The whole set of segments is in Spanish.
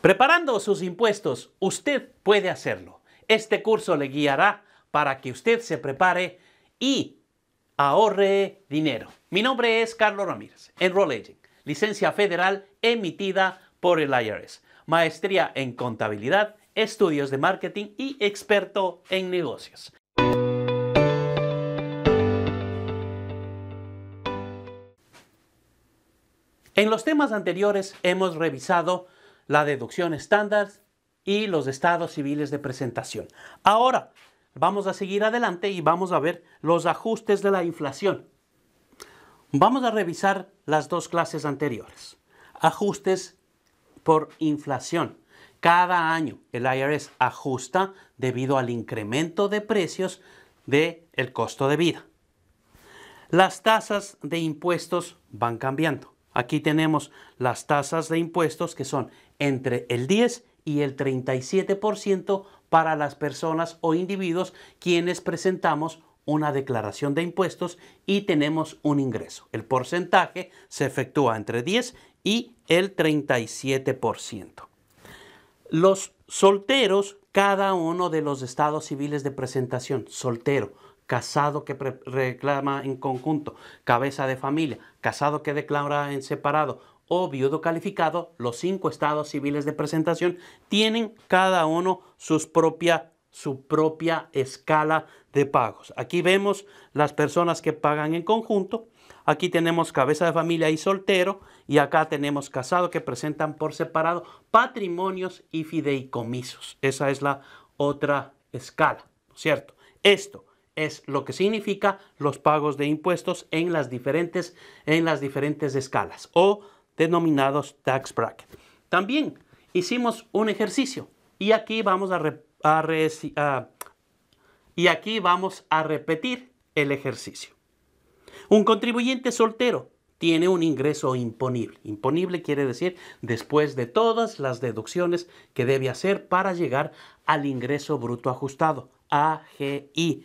Preparando sus impuestos, usted puede hacerlo. Este curso le guiará para que usted se prepare y ahorre dinero. Mi nombre es Carlos Ramírez, Enroll licencia federal emitida por el IRS, maestría en contabilidad, estudios de marketing y experto en negocios. En los temas anteriores hemos revisado la deducción estándar y los estados civiles de presentación. Ahora, vamos a seguir adelante y vamos a ver los ajustes de la inflación. Vamos a revisar las dos clases anteriores. Ajustes por inflación. Cada año el IRS ajusta debido al incremento de precios del el costo de vida. Las tasas de impuestos van cambiando. Aquí tenemos las tasas de impuestos que son entre el 10 y el 37% para las personas o individuos quienes presentamos una declaración de impuestos y tenemos un ingreso. El porcentaje se efectúa entre 10 y el 37%. Los solteros, cada uno de los estados civiles de presentación, soltero, casado que reclama en conjunto, cabeza de familia, casado que declara en separado o viudo calificado, los cinco estados civiles de presentación tienen cada uno su propia escala de pagos. Aquí vemos las personas que pagan en conjunto. Aquí tenemos cabeza de familia y soltero. Y acá tenemos casado que presentan por separado patrimonios y fideicomisos. Esa es la otra escala, cierto? Esto es lo que significa los pagos de impuestos en las diferentes, en las diferentes escalas o denominados tax bracket. También hicimos un ejercicio y aquí vamos a, y aquí vamos a repetir el ejercicio. Un contribuyente soltero tiene un ingreso imponible. Imponible quiere decir después de todas las deducciones que debe hacer para llegar al ingreso bruto ajustado, AGI.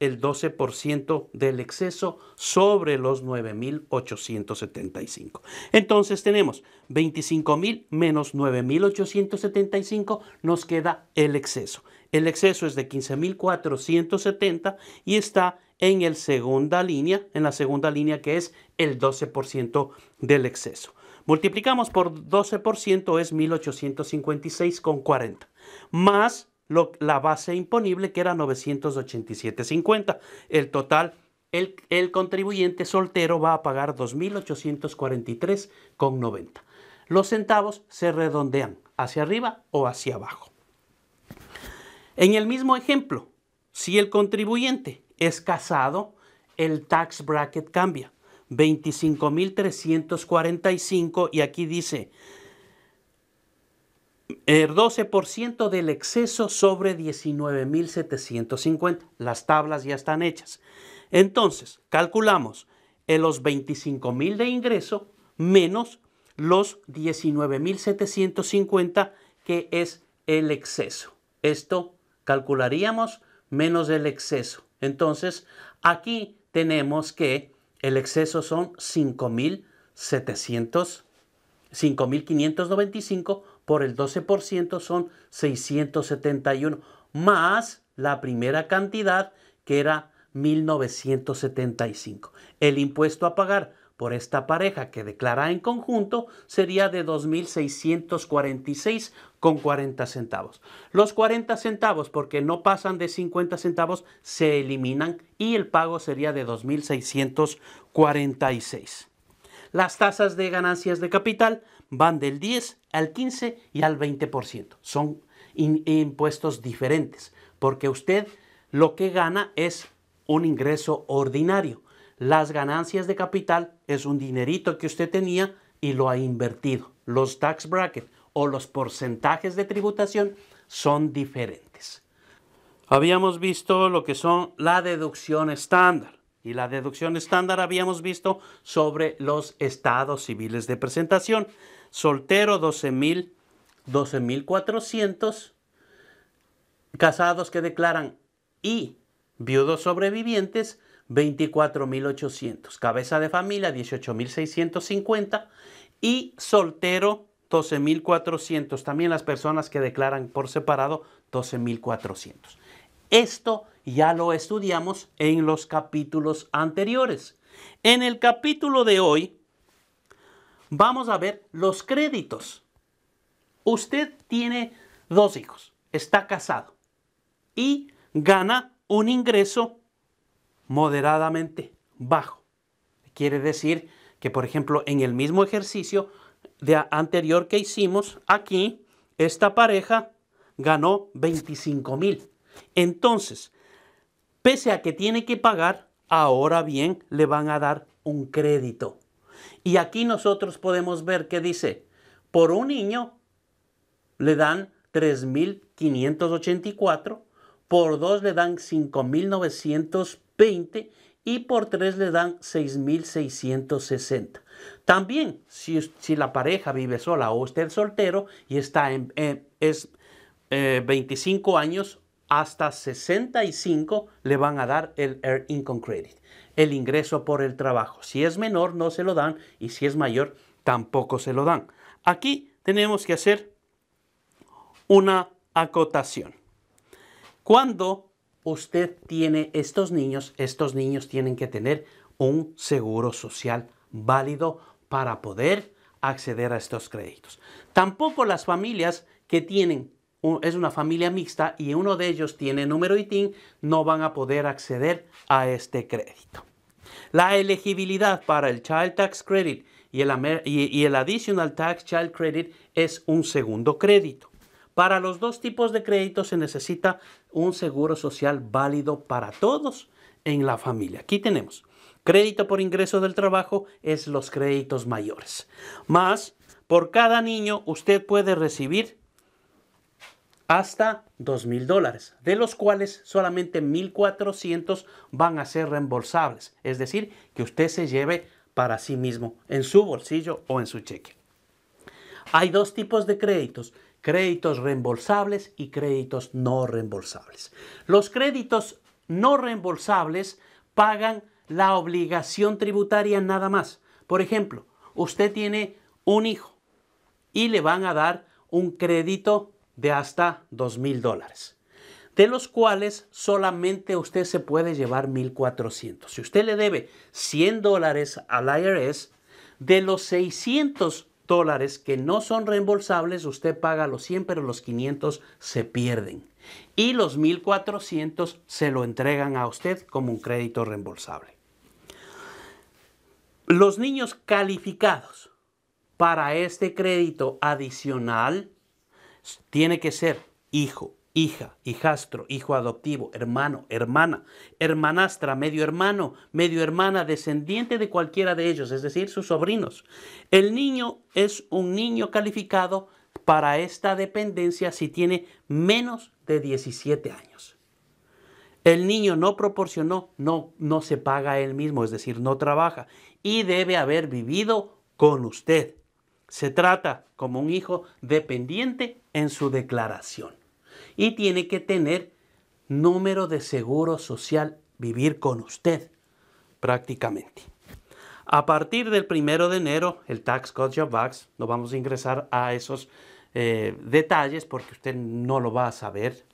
el 12% del exceso sobre los 9.875. Entonces tenemos 25.000 menos 9.875 nos queda el exceso. El exceso es de 15.470 y está en el segunda línea, en la segunda línea que es el 12% del exceso. Multiplicamos por 12% es 1856,40 más la base imponible que era 987.50. El total, el, el contribuyente soltero va a pagar 2.843.90. Los centavos se redondean hacia arriba o hacia abajo. En el mismo ejemplo, si el contribuyente es casado, el tax bracket cambia. 25.345 y aquí dice el eh, 12% del exceso sobre 19.750. Las tablas ya están hechas. Entonces, calculamos en los 25.000 de ingreso menos los 19.750 que es el exceso. Esto calcularíamos menos el exceso. Entonces, aquí tenemos que el exceso son 5.700, 5.595 por el 12% son 671, más la primera cantidad que era 1975. El impuesto a pagar por esta pareja que declara en conjunto sería de 2.646 con 40 centavos. Los 40 centavos, porque no pasan de 50 centavos, se eliminan y el pago sería de 2.646 las tasas de ganancias de capital van del 10 al 15 y al 20%. Son impuestos diferentes, porque usted lo que gana es un ingreso ordinario. Las ganancias de capital es un dinerito que usted tenía y lo ha invertido. Los tax brackets o los porcentajes de tributación son diferentes. Habíamos visto lo que son la deducción estándar. Y la deducción estándar habíamos visto sobre los estados civiles de presentación. Soltero 12.000, 12.400. Casados que declaran y viudos sobrevivientes 24.800. Cabeza de familia 18.650. Y soltero 12.400. También las personas que declaran por separado 12.400. Esto ya lo estudiamos en los capítulos anteriores. En el capítulo de hoy vamos a ver los créditos. Usted tiene dos hijos, está casado y gana un ingreso moderadamente bajo. Quiere decir que, por ejemplo, en el mismo ejercicio de anterior que hicimos aquí, esta pareja ganó 25 mil. Entonces, Pese a que tiene que pagar, ahora bien le van a dar un crédito. Y aquí nosotros podemos ver que dice, por un niño le dan 3.584, por dos le dan 5.920 y por tres le dan 6.660. También, si, la pareja vive sola o usted soltero y está en, es, 25 eh, años hasta 65 le van a dar el Air Income Credit, el ingreso por el trabajo. Si es menor, no se lo dan y si es mayor, tampoco se lo dan. Aquí tenemos que hacer una acotación. Cuando usted tiene estos niños, estos niños tienen que tener un seguro social válido para poder acceder a estos créditos. Tampoco las familias que tienen es una familia mixta y uno de ellos tiene número ITIN, no van a poder acceder a este crédito. La elegibilidad para el Child Tax Credit y el, y el Additional Tax Child Credit es un segundo crédito. Para los dos tipos de crédito se necesita un seguro social válido para todos en la familia. Aquí tenemos crédito por ingreso del trabajo es los créditos mayores. Más, por cada niño usted puede recibir hasta 2.000 dólares, de los cuales solamente 1.400 van a ser reembolsables, es decir, que usted se lleve para sí mismo, en su bolsillo o en su cheque. Hay dos tipos de créditos, créditos reembolsables y créditos no reembolsables. Los créditos no reembolsables pagan la obligación tributaria nada más. Por ejemplo, usted tiene un hijo y le van a dar un crédito de hasta dos mil dólares, de los cuales solamente usted se puede llevar 1.400. Si usted le debe 100 dólares al IRS, de los 600 dólares que no son reembolsables, usted paga los 100, pero los 500 se pierden. Y los 1.400 se lo entregan a usted como un crédito reembolsable. Los niños calificados para este crédito adicional tiene que ser hijo, hija, hijastro, hijo adoptivo, hermano, hermana, hermanastra, medio hermano, medio hermana, descendiente de cualquiera de ellos, es decir, sus sobrinos. El niño es un niño calificado para esta dependencia si tiene menos de 17 años. El niño no proporcionó, no, no se paga él mismo, es decir, no trabaja y debe haber vivido con usted. Se trata como un hijo dependiente en su declaración y tiene que tener número de seguro social, vivir con usted prácticamente. A partir del primero de enero, el Tax Code Job Vax, no vamos a ingresar a esos eh, detalles porque usted no lo va a saber,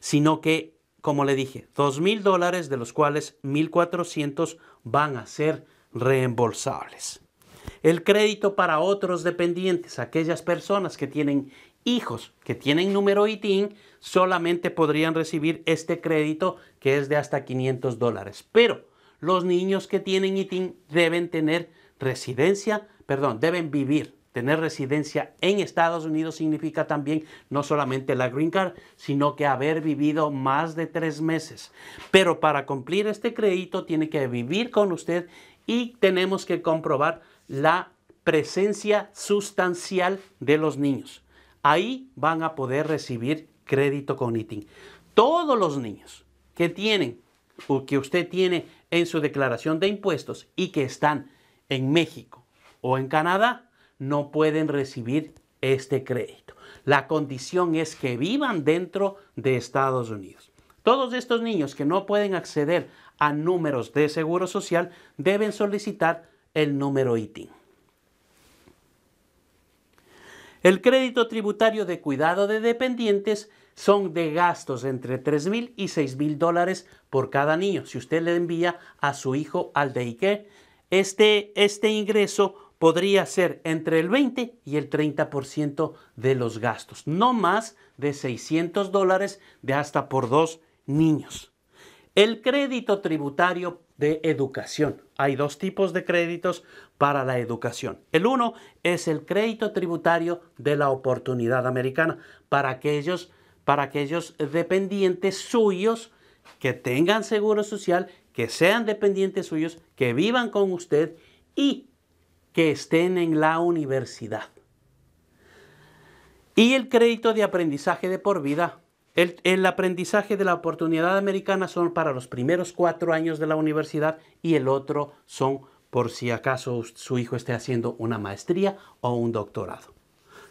sino que, como le dije, dos mil dólares, de los cuales 1.400 van a ser reembolsables. El crédito para otros dependientes, aquellas personas que tienen hijos que tienen número ITIN, solamente podrían recibir este crédito que es de hasta 500 dólares. Pero los niños que tienen ITIN deben tener residencia, perdón, deben vivir. Tener residencia en Estados Unidos significa también no solamente la green card, sino que haber vivido más de tres meses. Pero para cumplir este crédito tiene que vivir con usted y tenemos que comprobar la presencia sustancial de los niños. Ahí van a poder recibir crédito con ITIN. Todos los niños que tienen o que usted tiene en su declaración de impuestos y que están en México o en Canadá no pueden recibir este crédito. La condición es que vivan dentro de Estados Unidos. Todos estos niños que no pueden acceder a números de seguro social deben solicitar el número ITIN. El crédito tributario de cuidado de dependientes son de gastos entre $3,000 y $6,000 dólares por cada niño. Si usted le envía a su hijo al daycare, este, este ingreso podría ser entre el 20 y el 30% de los gastos, no más de 600 dólares de hasta por dos niños. El crédito tributario de educación. Hay dos tipos de créditos para la educación. El uno es el crédito tributario de la oportunidad americana para aquellos, para aquellos dependientes suyos que tengan seguro social, que sean dependientes suyos, que vivan con usted y que estén en la universidad. Y el crédito de aprendizaje de por vida el, aprendizaje de la oportunidad americana son para los primeros cuatro años de la universidad y el otro son por si acaso su hijo esté haciendo una maestría o un doctorado.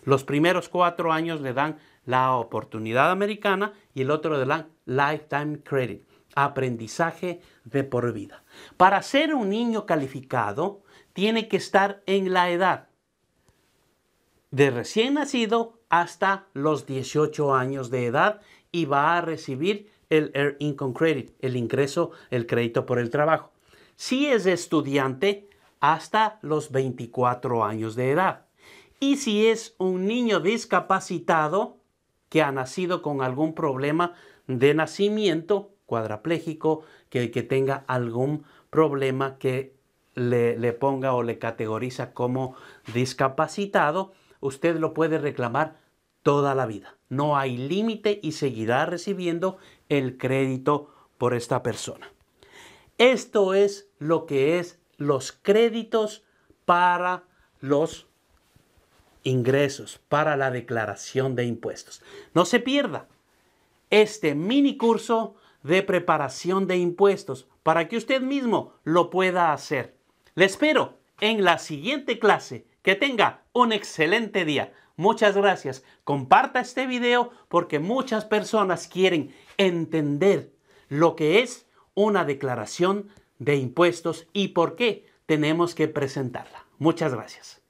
Los primeros cuatro años le dan la oportunidad americana y el otro le dan lifetime credit, aprendizaje de por vida. Para ser un niño calificado, tiene que estar en la edad de recién nacido hasta los 18 años de edad y va a recibir el Income Credit, el ingreso, el crédito por el trabajo. Si es estudiante, hasta los 24 años de edad. Y si es un niño discapacitado que ha nacido con algún problema de nacimiento, cuadraplégico, que, que tenga algún problema que le, le ponga o le categoriza como discapacitado, usted lo puede reclamar toda la vida. No hay límite y seguirá recibiendo el crédito por esta persona. Esto es lo que es los créditos para los ingresos, para la declaración de impuestos. No se pierda este mini curso de preparación de impuestos para que usted mismo lo pueda hacer. Le espero en la siguiente clase. Que tenga un excelente día. Muchas gracias. Comparta este video porque muchas personas quieren entender lo que es una declaración de impuestos y por qué tenemos que presentarla. Muchas gracias.